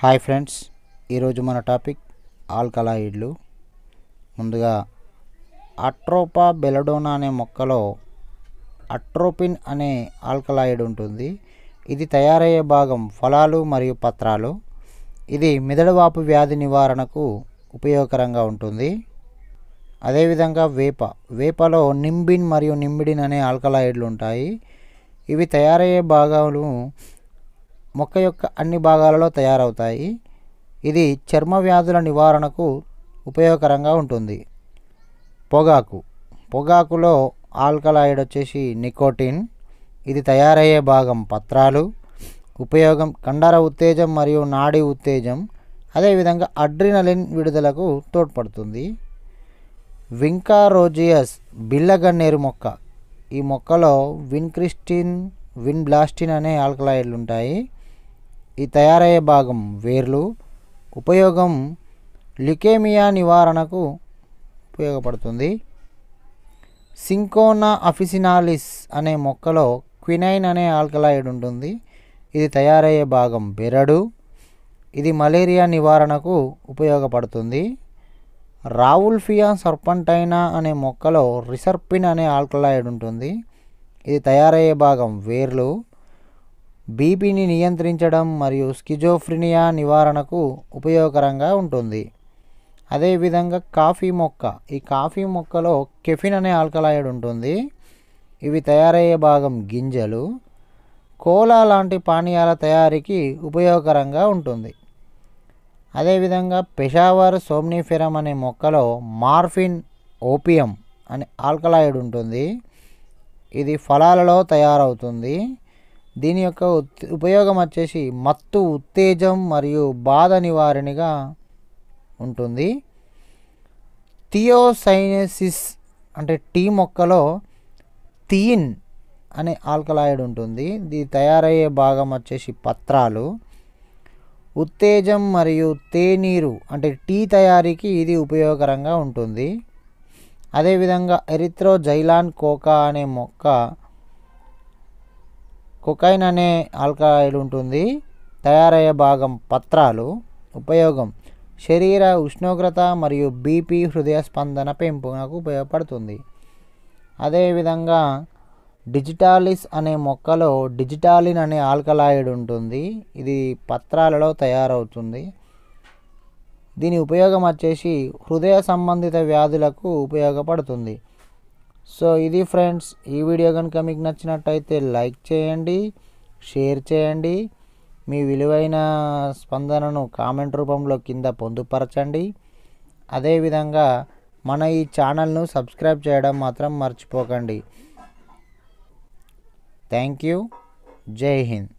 hi friends ఈరోజు మన topic ఆల్కలాయిడ్లు ముందుగా అట్రోపా బెలడోనా అనే మొక్కలో అట్రోపిన్ అనే ఆల్కలాయిడ్ ఉంటుంది ఇది తయారయ్యే భాగం ఫలాలు మరియు పత్రాలు ఇది మెదడువాపు వ్యాధి నివారణకు ఉపయోగకరంగా ఉంటుంది అదేవిధంగా వేప వేపలో నింబిన్ మరియు నింబిడిన్ అనే ఆల్కలాయిడ్లు ఉంటాయి ఇవి తయారయ్యే భాగాలు మొక్క యొక్క అన్ని భాగాలలో తయారవుతాయి ఇది చర్మ వ్యాధుల నివారణకు ఉపయోగకరంగా ఉంటుంది పొగాకు పొగాకులో ఆల్కలాయిడ్ వచ్చేసి నికోటిన్ ఇది తయారయ్యే భాగం పత్రాలు ఉపయోగం కండర ఉత్తేజం మరియు నాడీ ఉత్తేజం అదేవిధంగా అడ్రినలిన్ విడుదలకు తోడ్పడుతుంది వింకారోజియస్ బిల్లగన్నేరు మొక్క ఈ మొక్కలో విన్క్రిస్టిన్ విన్ బ్లాస్టిన్ అనే ఆల్కలాయిడ్లు ఉంటాయి ఈ తయారయ్యే భాగం వేర్లు ఉపయోగం లికేమియా నివారణకు ఉపయోగపడుతుంది సింకోనా అఫిసినాలిస్ అనే మొక్కలో క్వినైన్ అనే ఆల్కలాయిడ్ ఉంటుంది ఇది తయారయ్యే భాగం బెరడు ఇది మలేరియా నివారణకు ఉపయోగపడుతుంది రావుల్ఫియా సర్పంటైనా అనే మొక్కలో రిసర్పిన్ అనే ఆల్కలాయిడ్ ఉంటుంది ఇది తయారయ్యే భాగం వేర్లు బీపీని నియంత్రించడం మరియు స్కిజోఫ్రినియా నివారణకు ఉపయోగకరంగా ఉంటుంది అదేవిధంగా కాఫీ మొక్క ఈ కాఫీ మొక్కలో కెఫిన్ అనే ఆల్కలాయిడ్ ఉంటుంది ఇవి తయారయ్యే భాగం గింజలు కోలా లాంటి పానీయాల తయారీకి ఉపయోగకరంగా ఉంటుంది అదేవిధంగా పెషావర్ సోమ్నిఫెరం అనే మొక్కలో మార్ఫిన్ ఓపియం అనే ఆల్కలాయిడ్ ఉంటుంది ఇది ఫలాలలో తయారవుతుంది దీని యొక్క ఉపయోగం వచ్చేసి మత్తు ఉత్తేజం మరియు బాధ నివారణగా ఉంటుంది థియోసైనసిస్ అంటే టీ మొక్కలో థీన్ అనే ఆల్కలాయిడ్ ఉంటుంది ఇది తయారయ్యే భాగం వచ్చేసి పత్రాలు ఉత్తేజం మరియు తేనీరు అంటే టీ తయారీకి ఇది ఉపయోగకరంగా ఉంటుంది అదేవిధంగా ఎరిత్రో జైలాన్ కోకా అనే మొక్క కొకైన్ అనే ఆల్కహాయిడ్ ఉంటుంది తయారయ్యే భాగం పత్రాలు ఉపయోగం శరీర ఉష్ణోగ్రత మరియు బీపీ హృదయ స్పందన పెంపునకు ఉపయోగపడుతుంది అదేవిధంగా డిజిటాలిస్ అనే మొక్కలో డిజిటాలిన్ అనే ఆల్కలాయిడ్ ఉంటుంది ఇది పత్రాలలో తయారవుతుంది దీని ఉపయోగం వచ్చేసి హృదయ సంబంధిత వ్యాధులకు ఉపయోగపడుతుంది సో ఇది ఫ్రెండ్స్ ఈ వీడియో కనుక మీకు నచ్చినట్టయితే లైక్ చేయండి షేర్ చేయండి మీ విలువైన స్పందనను కామెంట్ రూపంలో కింద పొందుపరచండి అదేవిధంగా మన ఈ ఛానల్ను సబ్స్క్రైబ్ చేయడం మాత్రం మర్చిపోకండి థ్యాంక్ యూ జై హింద్